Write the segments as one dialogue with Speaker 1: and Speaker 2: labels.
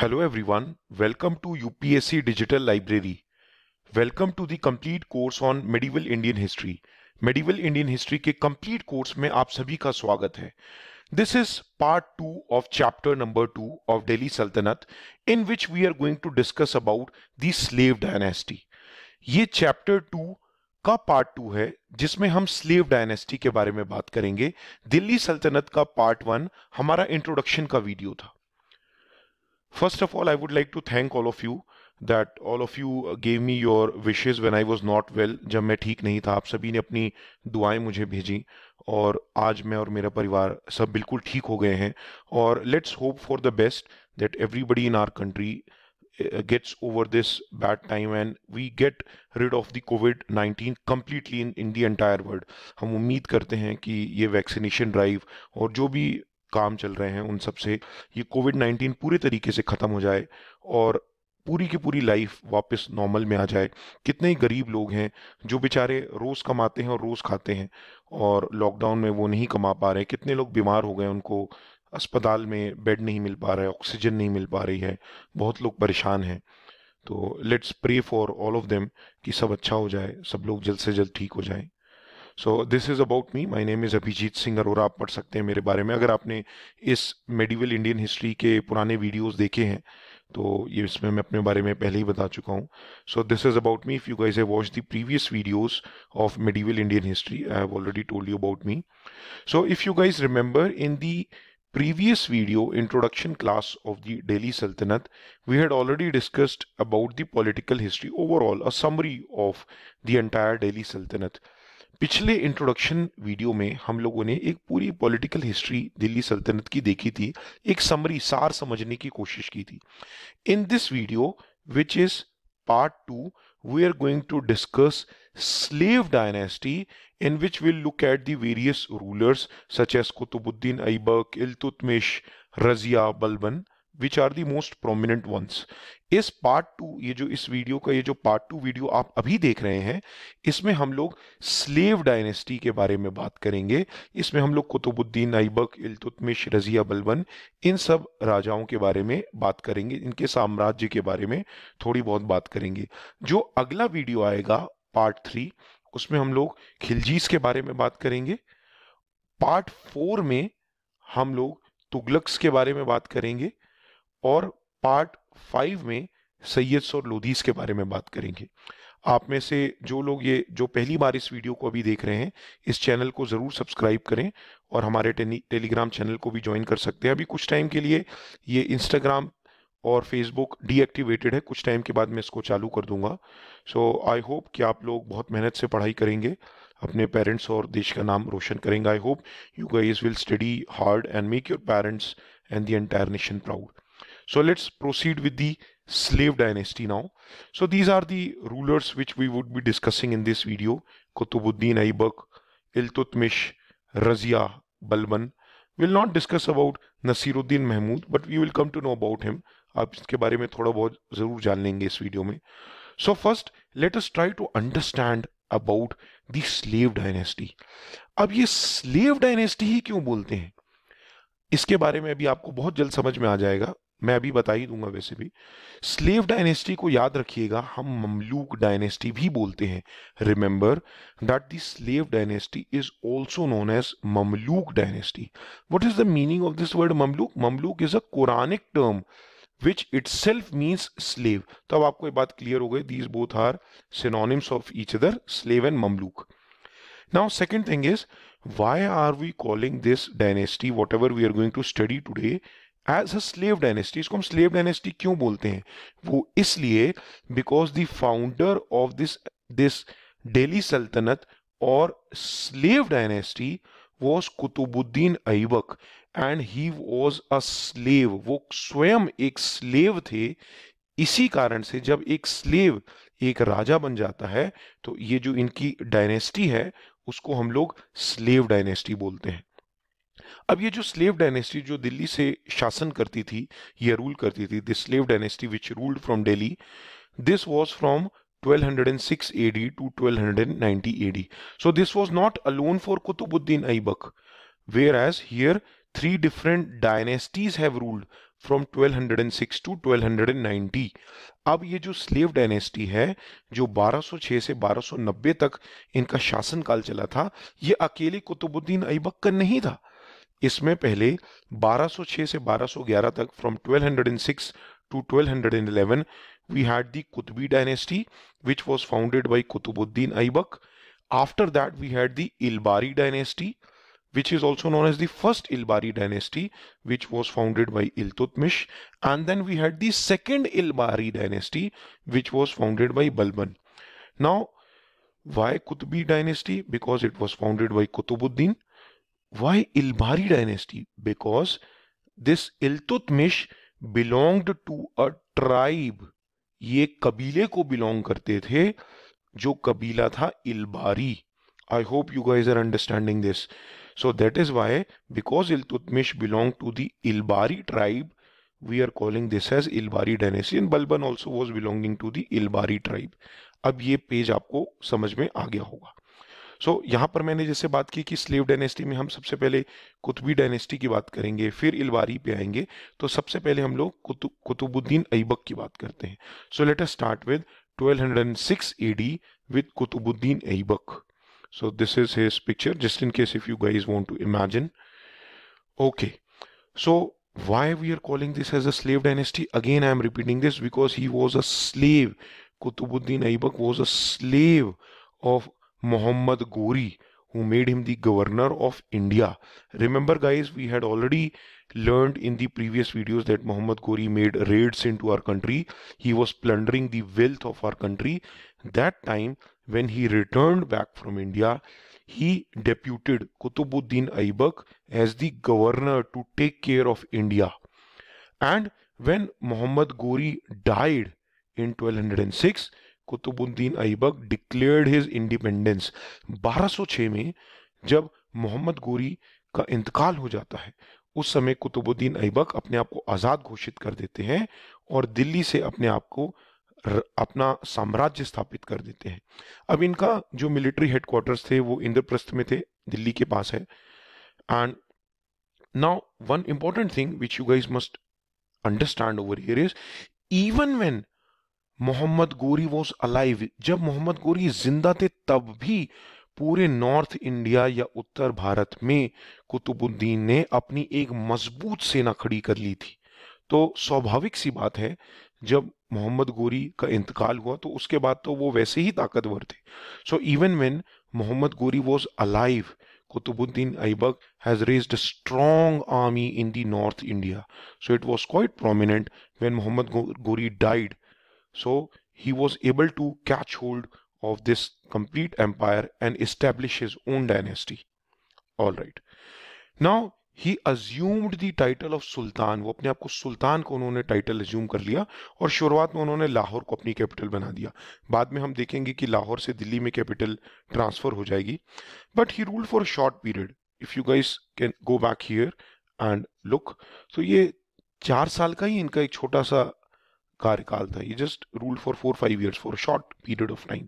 Speaker 1: Hello everyone, welcome to UPSC Digital Library. Welcome to the complete course on Medieval Indian History. Medieval Indian History के complete course में आप सभी का स्वागत है This is part 2 of chapter number 2 of Delhi Sultanate in which we are going to discuss about the slave dynasty. ये chapter 2 का part two है जिसमें हम स्लेव डायनेस्टी के बारे में बात करेंगे दिल्ली सल्तनत का पार्ट वन हमारा इंट्रोडक्शन का वीडियो था First of all, I would like to thank all of you that all of you gave me your wishes when I was not well jab main theek nahi tha aap sabhi ne apni दुआएं mujhe bheji और आज मैं और मेरा परिवार सब बिल्कुल ठीक हो गए हैं और let's hope for the best that everybody in our country gets over this bad time and we get rid of the COVID-19 completely in, in the entire world. हम उम्मीद करते हैं कि ये वैक्सीनेशन ड्राइव और जो भी काम चल रहे हैं उन सब से ये कोविड नाइन्टीन पूरे तरीके से ख़त्म हो जाए और पूरी की पूरी लाइफ वापस नॉर्मल में आ जाए कितने ही गरीब लोग हैं जो बेचारे रोज़ कमाते हैं और रोज़ खाते हैं और लॉकडाउन में वो नहीं कमा पा रहे कितने लोग बीमार हो गए उनको अस्पताल में बेड नहीं मिल पा रहा है ऑक्सीजन नहीं मिल पा रही है बहुत लोग परेशान हैं तो let's pray for all of them कि सब अच्छा हो जाए सब लोग जल्द से जल्द ठीक हो जाएं so this is about me my name is Abhijeet Singh Arora आप पढ़ सकते हैं मेरे बारे में अगर आपने इस मेडिवल इंडियन हिस्ट्री के पुराने वीडियोज़ देखे हैं तो ये इसमें मैं अपने बारे में पहले ही बता चुका हूँ so this is about me if you guys have watch the previous videos of medieval Indian history I have already told you about me so if you guys remember in the previous video introduction class of the Delhi Sultanate we had already discussed about the political history overall a summary of the entire Delhi Sultanate पिछले introduction video में हम लोगों ने एक पूरी political history Delhi सल्तनत की देखी थी एक समरी सार समझने की कोशिश की थी in this video which is part two we are going to discuss slave dynasty in which will look at the various rulers such as Qutbuddin Aibak Iltutmish, Razia Balban which are the most prominent ones इस part two ये जो इस video का ये जो part two video आप अभी देख रहे हैं इसमें हम लोग स्लेव डायनेस्टी के बारे में बात करेंगे इसमें हम लोग कुतुबुद्दीन ऐबक इल्तुतमिश रजिया बलबन इन सब राजाओं के बारे में बात करेंगे इनके साम्राज्य के बारे में थोड़ी बहुत बात करेंगे जो अगला वीडियो आएगा पार्ट थ्री उसमें हम लोग खिलजीज के बारे में बात करेंगे पार्ट फोर में हम लोग तुगलक्स के बारे में बात करेंगे और पार्ट फाइव में सैयद और लोधीस के बारे में बात करेंगे आप में से जो लोग ये जो पहली बार इस वीडियो को अभी देख रहे हैं इस चैनल को ज़रूर सब्सक्राइब करें और हमारे टेलीग्राम चैनल को भी ज्वाइन कर सकते हैं अभी कुछ टाइम के लिए ये इंस्टाग्राम और फेसबुक डीएक्टिवेटेड है कुछ टाइम के बाद मैं इसको चालू कर दूंगा सो आई होप कि आप लोग बहुत मेहनत से पढ़ाई करेंगे अपने पेरेंट्स और देश का नाम रोशन करेंगे I hope you guys will study hard and make your parents and the entire nation proud So let's proceed with the slave dynasty now. So these are the rulers which we would be discussing in this video. Kutubuddin Aibak, Iltutmish, Razia, Balban. We'll not discuss about Nasiruddin Mahmud, but we will come to know about him. aap iske bare mein thoda bahut zarur jaan lenge is video mein so first let us try to understand about the slave dynasty अब ये slave dynasty ही क्यों बोलते हैं इसके बारे में अभी आपको बहुत जल्द समझ में आ जाएगा मैं अभी बता ही दूंगा वैसे भी स्लेव डायनेस्टी को याद रखिएगा हम ममलूक डायनेस्टी भी बोलते हैं remember that the slave dynasty is also known as Mamluk dynasty what is the meaning of this word Mamluk Mamluk is a Quranic term which itself means slave तो अब आपको ये बात clear हो गई these both are synonyms of each other slave and Mamluk now second thing is why are we calling this dynasty whatever we are going to study today as a slave dynasty इसको हम slave dynasty क्यों बोलते हैं वो इसलिए because the founder of this this Delhi सल्तनत और slave dynasty was Qutbuddin Aibak and he was a slave वो स्वयं एक स्लेव थे इसी कारण से जब एक स्लेव एक राजा बन जाता है तो ये जो इनकी डायनेस्टी है उसको हम लोग स्लेव डायनेस्टी बोलते हैं अब ये जो स्लेव डायनेस्टी जो दिल्ली से शासन करती थी या रूल करती थी this slave dynasty which ruled from Delhi this was from 1206 AD to 1290 AD. So this was not alone for Kutubuddin Aibak. Whereas here three different dynasties have ruled from 1206 to 1290. अब ये जो slave dynasty है जो 1206 से 1290 तक इनका शासन काल चला था ये अकेले कुतुबुद्दीन ऐबक का नहीं था इसमें पहले 1206 से 1211 तक from 1206 to 1211 we had the Qutbi dynasty which was founded by Qutbuddin Aibak after that we had the Ilbari dynasty which is also known as the first Ilbari dynasty which was founded by Iltutmish and then we had the second Ilbari dynasty which was founded by Balban now why Qutbi dynasty because it was founded by Qutbuddin why Ilbari dynasty because this Iltutmish belonged to a tribe ये कबीले को belong करते थे जो कबीला था Ilbari I hope you guys are understanding this so that is why because Iltutmish belong to the Ilbari tribe we are calling this as Ilbari dynasty and Balban also was belonging to the Ilbari tribe अब ये पेज आपको समझ में आ गया होगा सो यहां पर मैंने जैसे बात की कि स्लेव डायनेस्टी में हम सबसे पहले कुतुबी डायनेस्टी की बात करेंगे फिर इलवारी पे आएंगे तो सबसे पहले हम लोग कुतुबुद्दीन ऐबक की बात करते हैं so let us start with 1206 hundred and with Qutbuddin Aibak so this is his picture just in case if you guys want to imagine okay so why are are calling this as a slave dynasty again I am repeating this because he was a slave Qutbuddin Aibak was a slave of Mohammad Ghori, who made him the governor of India. Remember guys, we had already learned in the previous videos that Mohammad Ghori made raids into our country. He was plundering the wealth of our country. That time when he returned back from India, he deputed Kutubuddin Aibak as the governor to take care of India. And when Mohammad Ghori died in 1206, Qutbuddin Aibak declared his independence 1206 में जब मोहम्मद गोरी का इंतकाल हो जाता है उस समय कुतुबुद्दीन ऐबक अपने आप को आज़ाद घोषित कर देते हैं और दिल्ली से अपने आप को अपना साम्राज्य स्थापित कर देते हैं अब इनका जो मिलिट्री हेडक्वार्टर्स थे वो इंद्रप्रस्थ में थे दिल्ली के पास है and now one important thing which you guys must understand over here is even when Mohammad Ghori was alive जब मोहम्मद गोरी जिंदा थे तब भी पूरे नॉर्थ इंडिया या उत्तर भारत में कुतुबुद्दीन ने अपनी एक मजबूत सेना खड़ी कर ली थी तो स्वाभाविक सी बात है जब मोहम्मद गोरी का इंतकाल हुआ तो उसके बाद तो वो वैसे ही ताकतवर थे so even when Mohammad Ghori was alive Qutbuddin Aibak has raise a strong army in the north India so it was quite prominent when Mohammad Ghori died So he was able to catch hold of this complete empire and establish his own dynasty. All right. Now he assumed the title of sultan वो अपने आप को सुल्तान को उन्होंने title assume कर लिया और शुरुआत में उन्होंने लाहौर को अपनी कैपिटल बना दिया बाद में हम देखेंगे कि लाहौर से दिल्ली में कैपिटल ट्रांसफर हो जाएगी but he ruled for short period if you guys can go back here and look तो ये चार साल का ही इनका एक छोटा सा कार्यकाल था ये just rule for four five years for short period of time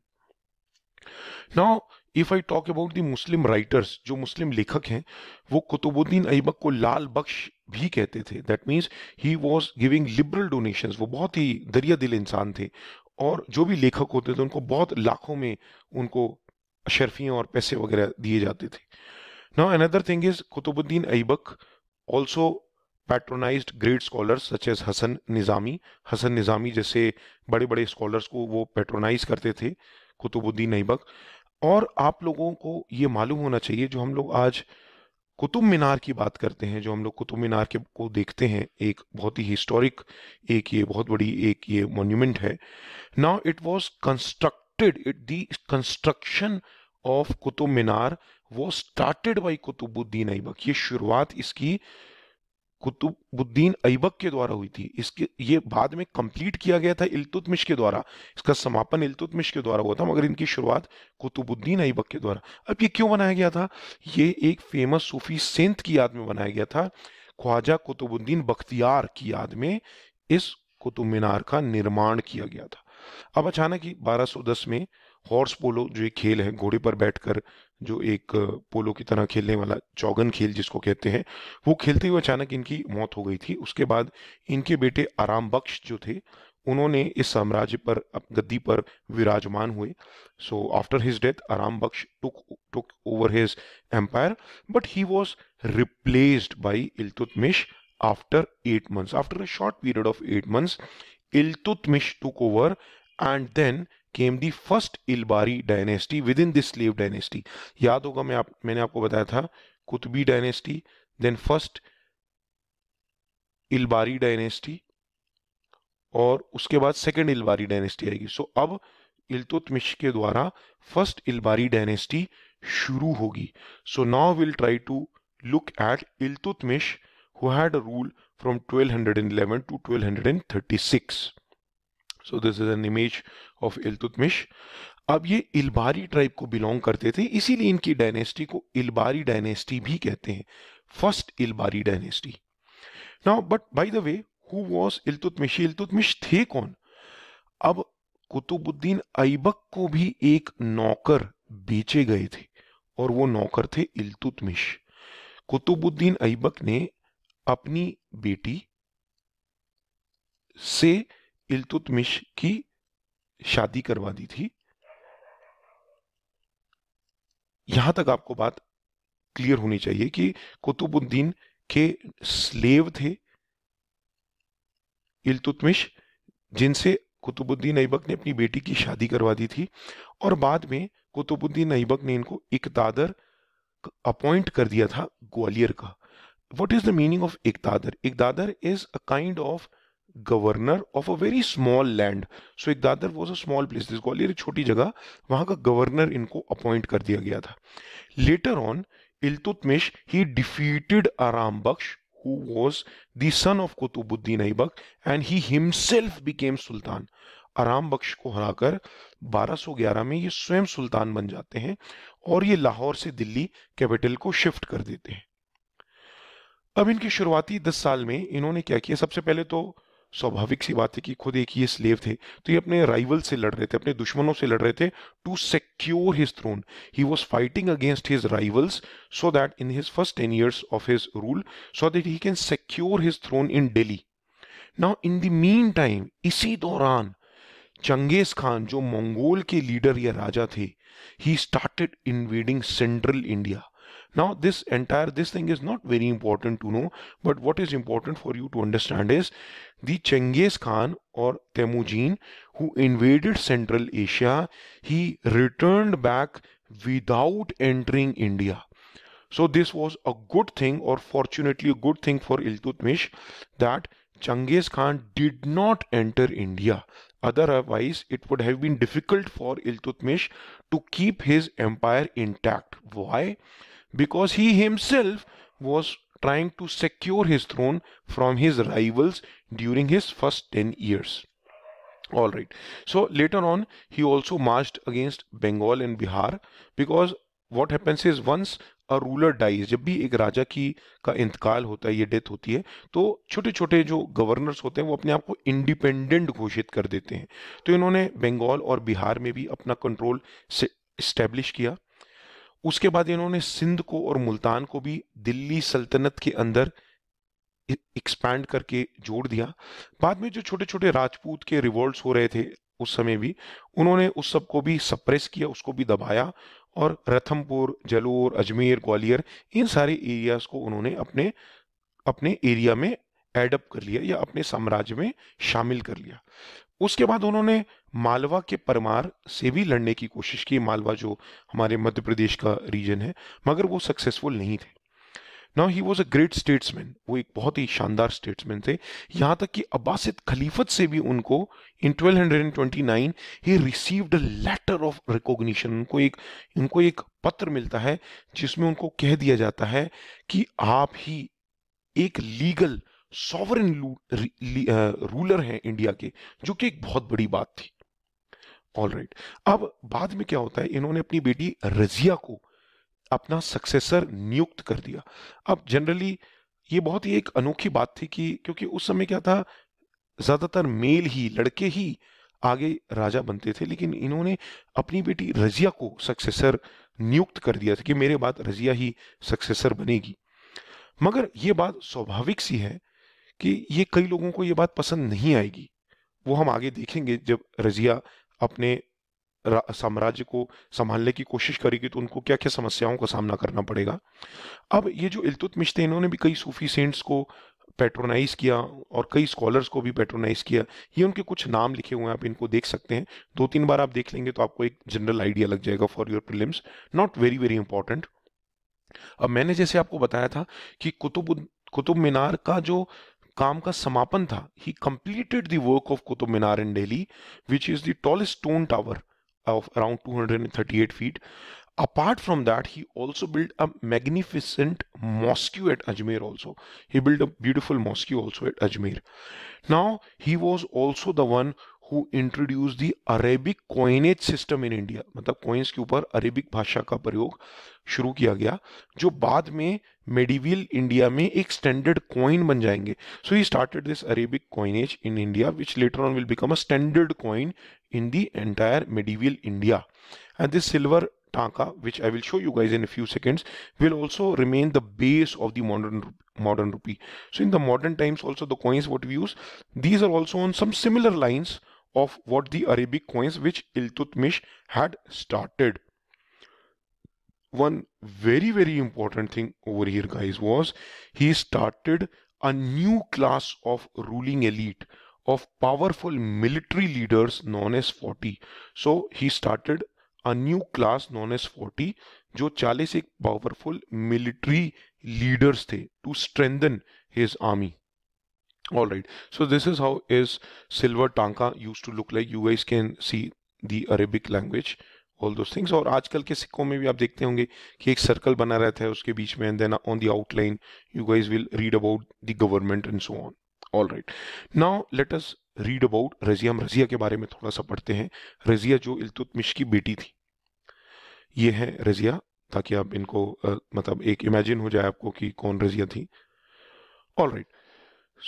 Speaker 1: now if I talk about the Muslim writers जो मुस्लिम लेखक हैं वो कुतुबुद्दीन ऐबक को लाल बख्श भी कहते थे that means he was giving liberal donations वो बहुत ही दरिया दिल इंसान थे और जो भी लेखक होते थे उनको बहुत लाखों में उनको अशरफियाँ और पैसे वगैरह दिए जाते थे now another thing is Qutbuddin Aibak also patronise great scholars such as Hasan Nizami Hasan Nizami जैसे बड़े बड़े स्कॉलर्स को वो पैट्रोनाइज करते थे कुतुबुद्दीन ऐबक और आप लोगों को ये मालूम होना चाहिए जो हम लोग आज कुतुब मीनार की बात करते हैं जो हम लोग कुतुब मीनार के को देखते हैं एक बहुत ही हिस्टोरिक एक ये बहुत बड़ी एक ये मोन्यूमेंट है now it was constructed it the construction of Qutub Minar वो स्टार्टेड बाई कुतुबुद्दीन ऐबक ये शुरुआत इसकी कुतुबुद्दीन ऐबक के द्वारा हुई थी इसके ये बाद में कंप्लीट किया गया था इल्तुतमिश के द्वारा इसका समापन इल्तुतमिश के द्वारा हुआ था मगर इनकी शुरुआत कुतुबुद्दीन ऐबक के द्वारा अब ये क्यों बनाया गया था ये एक फेमस सूफी सेंत की याद में बनाया गया था ख्वाजा कुतुबुद्दीन बख्तियार की याद में इस कुतुब मीनार का निर्माण किया गया था अब अचानक ही 1210 में हॉर्स पोलो जो एक खेल है घोड़े पर बैठकर जो एक पोलो की तरह खेलने वाला चौगन खेल जिसको कहते हैं वो खेलते हुए अचानक इनकी मौत हो गई थी उसके बाद इनके बेटे आराम बख्श जो थे उन्होंने इस साम्राज्य पर गद्दी पर विराजमान हुए so after his death Aram Bakhsh took took over his empire but he was replaced by Iltutmish after eight months after a short period of eight months Iltutmish took over and then came the first Ilbari dynasty within this slave dynasty. याद होगा मैं आप मैंने आपको बताया था Qutbi dynasty, then first Ilbari dynasty और उसके बाद सेकेंड इलबारी डायनेस्टी आएगी सो so, अब इलतुतमिश के द्वारा फर्स्ट इलबारी डायनेस्टी शुरू होगी so now will try to look at Iltutmish who had rule from 1211 to 1236. So this is an image of Iltutmish. अब ये इलबारी ट्राइब को बिलोंग करते थे इसीलिए इनकी डायनेस्टी को इलबारी डायनेस्टी भी कहते हैं first Ilbari dynasty now but by the way who was Iltutmish Iltutmish थे कौन अब कुतुबुद्दीन ऐबक को भी एक नौकर बेचे गए थे और वो नौकर थे इल्तुतमिश कुतुबुद्दीन ऐबक ने अपनी बेटी से इल्तुतमिश की शादी करवा दी थी यहां तक आपको बात क्लियर होनी चाहिए कि कुतुबुद्दीन के स्लेव थे इल्तुतमिश जिनसे कुतुबुद्दीन ऐबक ने अपनी बेटी की शादी करवा दी थी और बाद में कुतुबुद्दीन ऐबक ने इनको इकतादर अपॉइंट कर दिया था ग्वालियर का what is the meaning of Iqtadar? Iqtadar is a kind of governor of a very small land so एक Dadar was a small place this Gwalior छोटी जगह वहां का गवर्नर इनको अपॉइंट कर दिया गया था later on Iltutmish he defeated Aram Bakhsh who was the son of Qutubuddin Aibak and he himself became Sultan. आराम बख्श को हराकर 1211 में ये स्वयं सुल्तान बन जाते हैं और ये लाहौर से दिल्ली कैपिटल को शिफ्ट कर देते हैं अब इनके शुरुआती दस साल में इन्होंने क्या किया सबसे पहले तो स्वाभाविक सी बात है कि खुद एक ही स्लेव थे तो ये अपने राइवल से लड़ रहे थे अपने दुश्मनों से लड़ रहे थे to secure his throne he was fighting against his rivals so that in his first ten years of his rule so that he can secure his throne in Delhi now in the mean time इसी दौरान Genghis Khan जो Mongol के leader या राजा थे he started invading central India Now this entire this thing is not very important to know but what is important for you to understand is the Chengiz Khan or Temujin who invaded Central Asia he returned back without entering India. So this was a good thing or fortunately a good thing for Iltutmish that Chengiz Khan did not enter India. Otherwise, it would have been difficult for Iltutmish to keep his empire intact. Why? because he himself was trying to secure his throne from his rivals during his first 10 years. all right so later on he also marched against Bengal and Bihar because what happens is once a ruler dies जब भी एक राजा की का इंतकाल होता है ये death होती है तो छोटे छोटे जो गवर्नर्स होते हैं वो अपने आप को इंडिपेंडेंट घोषित कर देते हैं तो इन्होंने बंगाल और बिहार में भी अपना कंट्रोल इस्टेब्लिश किया उसके बाद इन्होंने सिंध को और मुल्तान को भी दिल्ली सल्तनत के अंदर एक्सपैंड करके जोड़ दिया बाद में जो छोटे छोटे राजपूत के रिवॉल्ट हो रहे थे उस समय भी उन्होंने उस सब को भी सप्रेस किया उसको भी दबाया और रथमपुर जलोर अजमेर ग्वालियर इन सारे एरियाज को उन्होंने अपने अपने एरिया में एडअप कर लिया या अपने साम्राज्य में शामिल कर लिया उसके बाद उन्होंने मालवा के परमार से भी लड़ने की कोशिश की मालवा जो हमारे मध्य प्रदेश का रीजन है मगर वो सक्सेसफुल नहीं थे now he was a great statesman वो एक बहुत ही शानदार स्टेट्समैन थे यहाँ तक कि अबासित खलीफत से भी उनको in 1229 he received a letter of recognition उनको एक उनको एक पत्र मिलता है जिसमें उनको कह दिया जाता है कि आप ही एक लीगल सॉवरन रूलर uh, हैं इंडिया के जो कि एक बहुत बड़ी बात थी ऑल राइट right. अब बाद में क्या होता है इन्होंने अपनी बेटी रजिया को अपना सक्सेसर नियुक्त कर दिया अब जनरली ये बहुत ही एक अनोखी बात थी कि क्योंकि उस समय क्या था ज्यादातर मेल ही लड़के ही आगे राजा बनते थे लेकिन इन्होंने अपनी बेटी रजिया को सक्सेसर नियुक्त कर दिया था कि मेरे बाद रजिया ही सक्सेसर बनेगी मगर ये बात स्वाभाविक सी है कि ये कई लोगों को ये बात पसंद नहीं आएगी वो हम आगे देखेंगे जब रजिया अपने साम्राज्य को संभालने की कोशिश करेगी तो उनको क्या क्या समस्याओं का सामना करना पड़ेगा अब ये जो इल्तुतमिश थे इन्होंने भी कई सूफी सेंट्स को पेट्रोनाइज किया और कई स्कॉलर्स को भी पेट्रोनाइज किया ये उनके कुछ नाम लिखे हुए हैं आप इनको देख सकते हैं दो तीन बार आप देख लेंगे तो आपको एक जनरल आइडिया लग जाएगा for your prelims not very very important अब मैंने जैसे आपको बताया था कि कुतुब कुतुब मीनार का जो काम का He completed the work of work of Qutub Minar in Delhi which is the tallest of around 238 feet. Apart from that, he also built a magnificent mosque at Ajmer also. He built a beautiful mosque also at Ajmer. Now, he was also the one who introduce the Arabic coinage system in India मतलब coins के ऊपर Arabic भाषा का प्रयोग शुरू किया गया जो बाद में मेडिविल इंडिया में एक स्टैंडर्ड कॉइन बन जाएंगे so he started this Arabic coinage in India which later on will become a standard coin in the entire medieval India and this silver Taka, which I will show you guys in a few seconds, will also remain the base of the modern modern rupee. So in the modern times also the coins what we use, these are also on some similar lines of what the Arabic coins which Iltutmish had started. One very very important thing over here guys was he started a new class of ruling elite of powerful military leaders known as 40. So he started a new class known as 40 जो 40 powerful military leaders leaders थे to strengthen his all right so this is how is silver tanka used to look like you guys can see the arabic language all those things और आजकल के सिक्कों में भी आप देखते होंगे कि एक सर्कल बना रहता है उसके बीच में and then on the outline you guys will read about the government and so on all right now let us read about Razia हम रजिया के बारे में थोड़ा सा पढ़ते हैं रजिया जो इल्तुतमिश की बेटी थी ये है रजिया ताकि आप इनको uh, मतलब एक इमेजिन हो जाए आपको कि कौन रजिया थी all right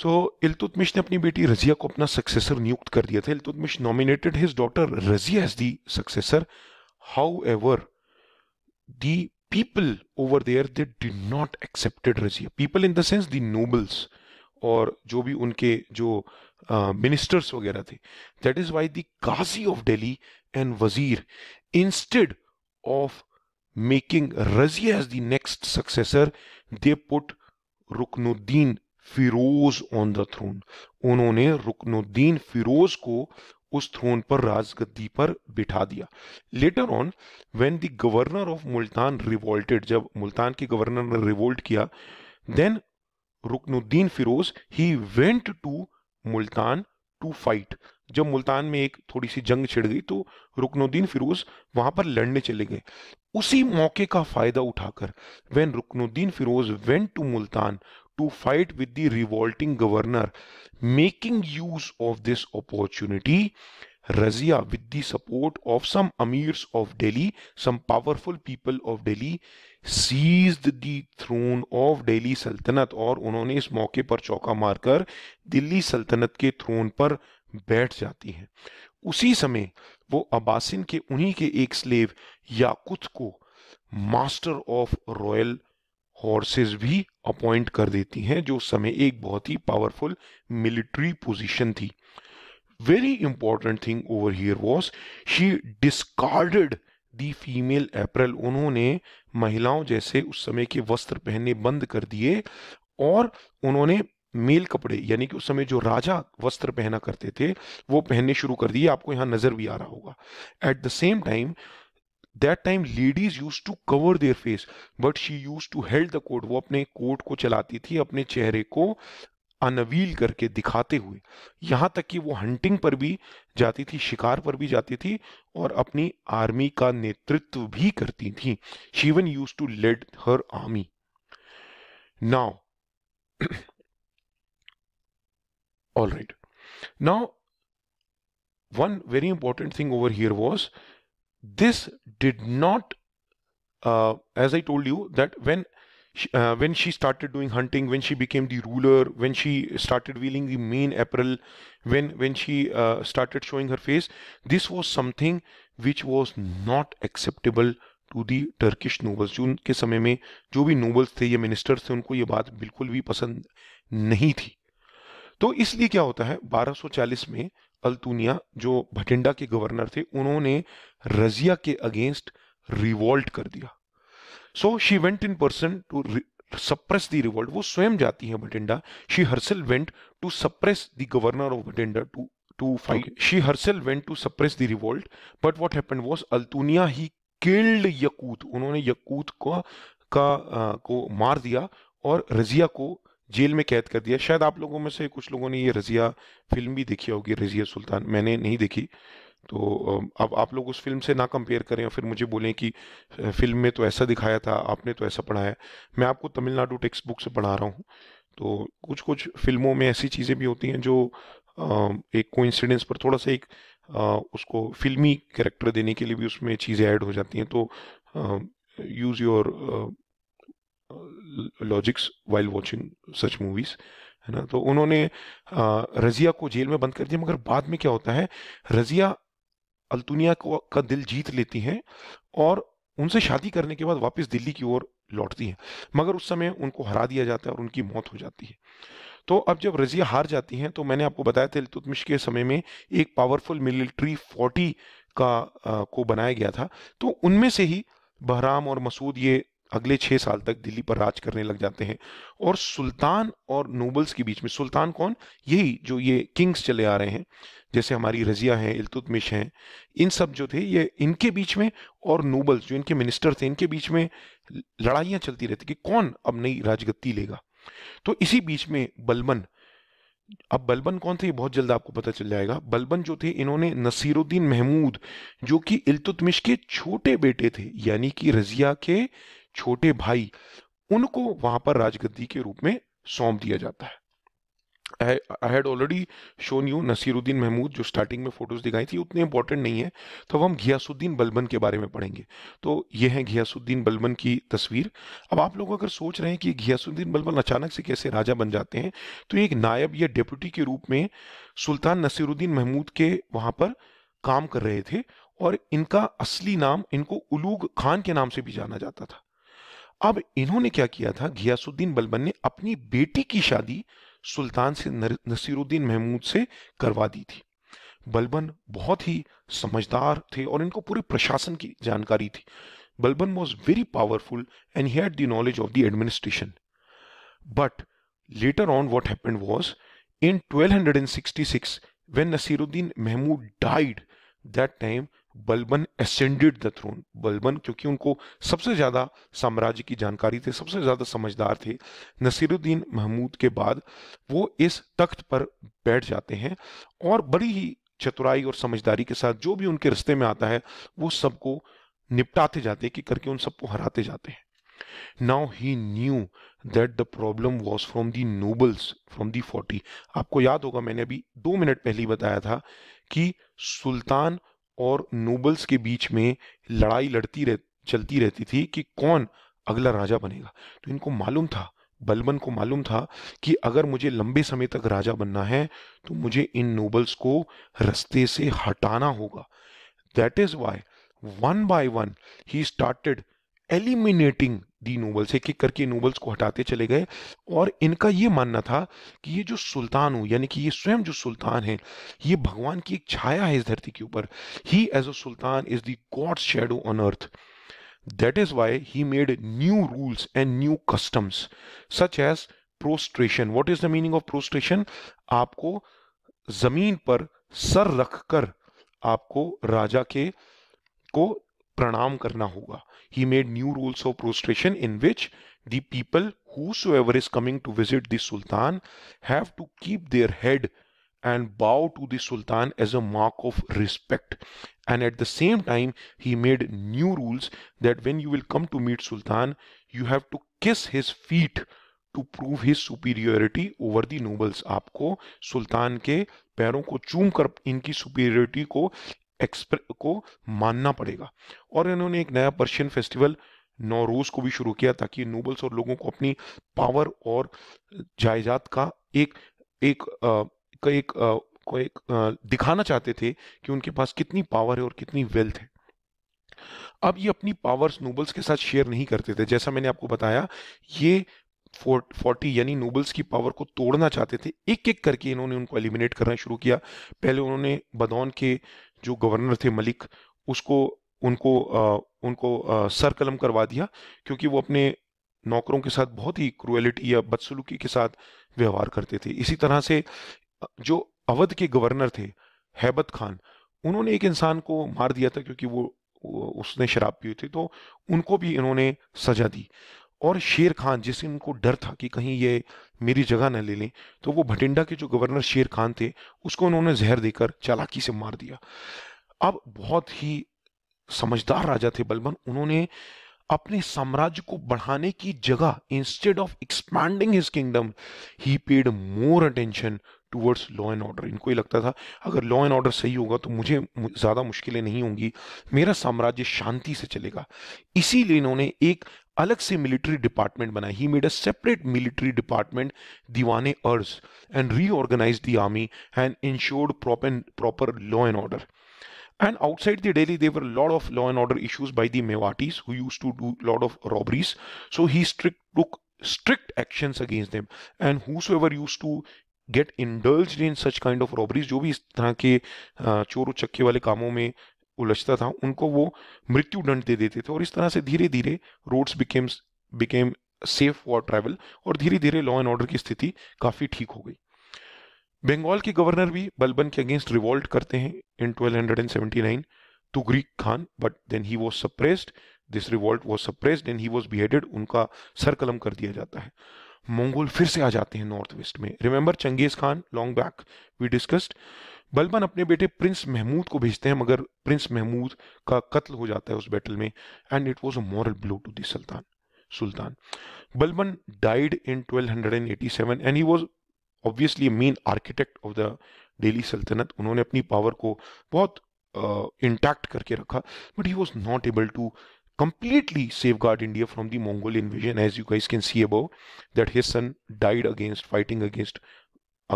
Speaker 1: so so, Iltutmish ने अपनी बेटी रजिया को अपना सक्सेसर नियुक्त कर दिया था Iltutmish nominated his daughter Razia as the successor however the people over there they did not accepted Razia people in the sense the nobles और जो भी उनके जो मिनिस्टर्स uh, वगैरह थे that is why the Qazi of Delhi and wazir instead of making Razia as the next successor they put Ruknuddin Firoz on the throne उन्होंने रुकनुद्दीन फिरोज को उस थ्रोन पर राजगद्दी पर बिठा दिया later on when the governor of Multan revolted जब मुल्तान के गवर्नर ने रिवोल्ट किया then Ruknuddin Firoz he went to Multan to fight जब मुल्तान में एक थोड़ी सी जंग छिड़ गई तो रुकनुद्दीन फिरोज वहां पर लड़ने चले गए उसी मौके का फायदा उठाकर when Ruknuddin Firoz went to Multan to fight with the revolting governor. Making use of this opportunity, Razia, with the support of some amirs of Delhi, some powerful people of Delhi, seized the throne of Delhi सल्तनत और उन्होंने इस मौके पर चौका मारकर दिल्ली सल्तनत के थ्रोन पर बैठ जाती हैं उसी समय वो अब्बासिन के उन्हीं के एक स्लेव याकुत को मास्टर ऑफ रॉयल हॉर्सेस भी अपॉइंट कर देती हैं जो उस समय एक बहुत ही पावरफुल मिलिट्री पोजीशन थी very important thing over here was she discarded the female apparel उन्होंने महिलाओं जैसे उस समय के वस्त्र पहनने बंद कर दिए और उन्होंने मेल कपड़े यानी कि उस समय जो राजा वस्त्र पहना करते थे वो पहनने शुरू कर दिए आपको यहाँ नजर भी आ रहा होगा at the same time that time ladies use to cover their face but she use to held the coat वो अपने कोट को चलाती थी अपने चेहरे को अनवील करके दिखाते हुए यहां तक कि वो हंटिंग पर भी जाती थी शिकार पर भी जाती थी और अपनी आर्मी का नेतृत्व भी करती थी she even use to led her army now all right now one very important thing over here was this did not uh, as i told you that when she, uh, when she started doing hunting when she became the ruler when she started wielding the main apparel when when she uh, started showing her face this was something which was not acceptable to the Turkish nobles जो उनके समय में जो भी nobles थे या ministers थे उनको ये बात बिल्कुल भी पसंद नहीं थी तो इसलिए क्या होता है 1240 में अल्तुनिया जो भटिंडा के गवर्नर थे उन्होंने रजिया के अगेंस्ट रिवोल्ट कर दिया so she went in person to suppress the revolt वो स्वयं जाती है Bhatinda she herself went to suppress the governor of Bhatinda to to fight she She went to suppress the revolt but what happen was Altunia he killed Yakut उन्होंने यकूत को का आ, को मार दिया और रजिया को जेल में कैद कर दिया शायद आप लोगों में से कुछ लोगों ने ये रजिया फिल्म भी देखी होगी रजिया सुल्तान मैंने नहीं देखी तो अब आप लोग उस फिल्म से ना कंपेयर करें और फिर मुझे बोलें कि फिल्म में तो ऐसा दिखाया था आपने तो ऐसा पढ़ाया मैं आपको तमिलनाडु टेक्स्ट बुक से पढ़ा रहा हूँ तो कुछ कुछ फिल्मों में ऐसी चीज़ें भी होती हैं जो एक कोइंसिडेंस पर थोड़ा सा एक उसको फिल्मी करेक्टर देने के लिए भी उसमें चीज़ें ऐड हो जाती हैं तो use your logics while watching such movies है ना तो उन्होंने आ, रजिया को जेल में बंद कर दिया मगर बाद में क्या होता है रजिया अल्तुनिया को का दिल जीत लेती हैं और उनसे शादी करने के बाद वापस दिल्ली की ओर लौटती हैं मगर उस समय उनको हरा दिया जाता है और उनकी मौत हो जाती है तो अब जब रजिया हार जाती हैं तो मैंने आपको बताया था तुतमिश के समय में एक पावरफुल मिलिट्री फोर्टी का आ, को बनाया गया था तो उनमें से ही बहराम और मसूद ये अगले छह साल तक दिल्ली पर राज करने लग जाते हैं और सुल्तान और नोबल्स के बीच में सुल्तान कौन यही जो ये किंग्स चले आ रहे हैं जैसे हमारी रजिया है इलतुतमिश हैं इन सब जो थे ये इनके बीच में और नोबल्स जो इनके मिनिस्टर थे इनके बीच में लड़ाइयाँ चलती रहती कि कौन अब नई राजगद्दी लेगा तो इसी बीच में बलबन अब बलबन कौन थे बहुत जल्द आपको पता चल जाएगा बलबन जो थे इन्होंने नसीरुद्दीन महमूद जो कि इल्तुतमिश के छोटे बेटे थे यानी कि रजिया के छोटे भाई उनको वहां पर राजगद्दी के रूप में सौंप दिया जाता है I had already shown you Nasiruddin Mahmud जो स्टार्टिंग में फोटोज दिखाई थी उतने इंपॉर्टेंट नहीं है तो अब हम घियासुद्दीन बलबन के बारे में पढ़ेंगे तो ये है घियासुद्दीन बलबन की तस्वीर अब आप लोग अगर सोच रहे हैं कि घियासुद्दीन बलबन अचानक से कैसे राजा बन जाते हैं तो एक नायब या डेप्यूटी के रूप में सुल्तान नसीरुद्दीन महमूद के वहां पर काम कर रहे थे और इनका असली नाम इनको उलूग खान के नाम से भी जाना जाता था अब इन्होंने क्या किया था घियासुद्दीन बलबन ने अपनी बेटी की शादी सुल्तान से नसीरुद्दीन महमूद से करवा दी थी बलबन बहुत ही समझदार थे और इनको पूरे प्रशासन की जानकारी थी Balban was very powerful and he had the knowledge of the administration but later on what happened was sixty six when Nasiruddin Mahmud died that time Balban ascended the throne Balban क्योंकि उनको सबसे ज़्यादा साम्राज्य की जानकारी थे सबसे ज़्यादा समझदार थे नसीरुद्दीन महमूद के बाद वो इस तख्त पर बैठ जाते हैं और बड़ी ही चतुराई और समझदारी के साथ जो भी उनके रिश्ते में आता है वो सबको निपटाते जाते हैं कि करके उन सबको हराते जाते हैं now he knew that the problem was from the nobles from the forty आपको याद होगा मैंने अभी दो मिनट पहले बताया था कि सुल्तान और नोबल्स के बीच में लड़ाई लड़ती रह चलती रहती थी कि कौन अगला राजा बनेगा तो इनको मालूम था बलबन को मालूम था कि अगर मुझे लंबे समय तक राजा बनना है तो मुझे इन नोबल्स को रस्ते से हटाना होगा that is why one by one he started eliminating the nobles एक एक करके नोबल्स को हटाते चले गए और इनका ये मानना था कि ये जो सुल्तान हूँ यानी कि ये स्वयं जो सुल्तान है ये भगवान की एक छाया है इस धरती के ऊपर ही as a sultan is the God shadow on earth that is why he made new rules and new customs such as prostration what is the meaning of prostration आपको जमीन पर सर रखकर आपको राजा के को प्रणाम करना होगा he made new rules of prostration in which the people whosoever is coming to visit the sultan have to keep their head and bow to the sultan as a mark of respect and at the same time he made new rules that when you will come to meet sultan you have to kiss his feet to prove his superiority over the nobles आपको सुल्तान के पैरों को चूम कर इनकी superiority को को मानना पड़ेगा और इन्होंने एक नया पर्शियन फेस्टिवल नौरोज को भी शुरू किया ताकि नोबल्स और लोगों को अपनी पावर और जायदाद का एक एक एक, एक, एक आ, एक दिखाना चाहते थे कि उनके पास कितनी पावर है और कितनी वेल्थ है अब ये अपनी पावर्स नोबल्स के साथ शेयर नहीं करते थे जैसा मैंने आपको बताया ये फोर्टी यानी नोबल्स की पावर को तोड़ना चाहते थे एक एक करके इन्होंने उनको एलिमिनेट करना शुरू किया पहले उन्होंने बदौन के जो गवर्नर थे मलिक उसको उनको आ, उनको आ, सर कलम करवा दिया क्योंकि वो अपने नौकरों के साथ बहुत ही क्रुएलिटी या बदसलूकी के साथ व्यवहार करते थे इसी तरह से जो अवध के गवर्नर थे हैबत खान उन्होंने एक इंसान को मार दिया था क्योंकि वो उसने शराब पी थी तो उनको भी इन्होंने सजा दी और शेर खान जिसे इनको डर था कि कहीं ये मेरी जगह न ले लें तो वो भटिंडा के जो गवर्नर शेर खान थे उसको उन्होंने जहर देकर चालाकी से मार दिया अब बहुत ही समझदार राजा थे बलबन उन्होंने अपने साम्राज्य को बढ़ाने की जगह instead of expanding his kingdom he paid more attention towards law and order इनको ही लगता था अगर लॉ एंड ऑर्डर सही होगा तो मुझे ज़्यादा मुश्किलें नहीं होंगी मेरा साम्राज्य शांति से चलेगा इसीलिए इन्होंने एक अलग से मिलिट्री डिपार्टमेंट बनाया he made a separate military department Diwan-e Arz and reorganise the army and ensured proper law and order and outside the Delhi there were lot of law and order issues by the Mewatis who used to do lot of robberies so he strict took strict action against them and whosoever used to get indulge in such kind of robberies जो भी इस तरह के चोर उचक्के वाले कामों में उलझता था उनको वो मृत्यु दंड दे देते थे और इस तरह से धीरे धीरे roads became became safe for travel और धीरे धीरे लॉ एंड ऑर्डर की स्थिति काफ़ी ठीक हो गई बंगाल के गवर्नर भी बलबन के अगेंस्ट रिवॉल्ट करते हैं in twelve hundred and seventy nine Tughril Khan but then he was suppressed this revolt was suppressed and he was beheaded उनका सर कलम कर दिया जाता है मंगोल फिर से आ जाते हैं नॉर्थ वेस्ट में remember Changez Khan long back we discussed Balban अपने बेटे प्रिंस महमूद को भेजते हैं मगर प्रिंस महमूद का कत्ल हो जाता है उस बैटल में and it was a moral blow to the sultan sultan Balban died in twelve hundred and eighty seven and he was obviously main architect of the Delhi Sultanate उन्होंने अपनी पावर को बहुत इंटैक्ट uh, करके रखा but he was not able to completely safeguard India from the Mongol invasion as you guys can see above that his son died against fighting against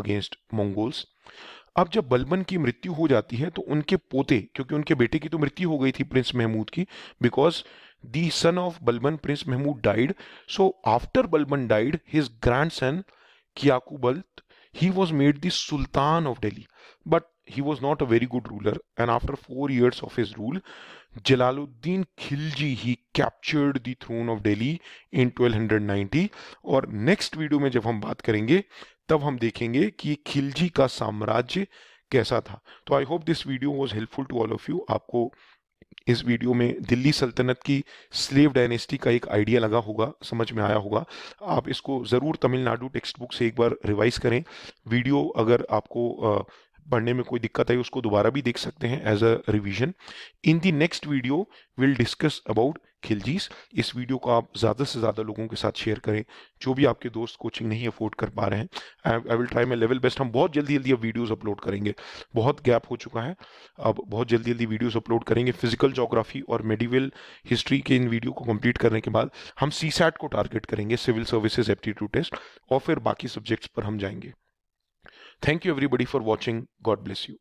Speaker 1: against Mongols अब जब बलबन की मृत्यु हो जाती है तो उनके पोते क्योंकि उनके बेटे की तो मृत्यु हो गई थी प्रिंस महमूद की because the son of Balban prince Mahmud died so after Balban died his grandson Kaiqubad he was made the Sultan of Delhi. But he was not a very good ruler and after 4 years of his rule Jalaluddin Khilji he captured the throne of Delhi in 1290 और next video में जब हम बात करेंगे तब हम देखेंगे कि khilji ka samrajya kaisa tha तो i hope this video was helpful to all of you aapko इस वीडियो में दिल्ली सल्तनत की स्लेव डायनेस्टी का एक आइडिया लगा होगा समझ में आया होगा आप इसको ज़रूर तमिलनाडु टेक्स्ट बुक से एक बार रिवाइज करें वीडियो अगर आपको पढ़ने में कोई दिक्कत आई उसको दोबारा भी देख सकते हैं as a revision in the next video will discuss about Khiljis इस वीडियो को आप ज़्यादा से ज़्यादा लोगों के साथ शेयर करें जो भी आपके दोस्त कोचिंग नहीं अफोर्ड कर पा रहे हैं I will try my level best हम बहुत जल्दी जल्दी अब वीडियोज़ अपलोड करेंगे बहुत गैप हो चुका है अब बहुत जल्दी जल्दी वीडियोज़ अपलोड करेंगे फिजिकल जोग्राफी और मेडिवल हिस्ट्री के इन वीडियो को कम्प्लीट करने के बाद हम सी को टारगेट करेंगे सिविल सर्विसेज एप्टीट्यूड टेस्ट और फिर बाकी सब्जेक्ट्स पर हम जाएंगे Thank you everybody for watching. God bless you.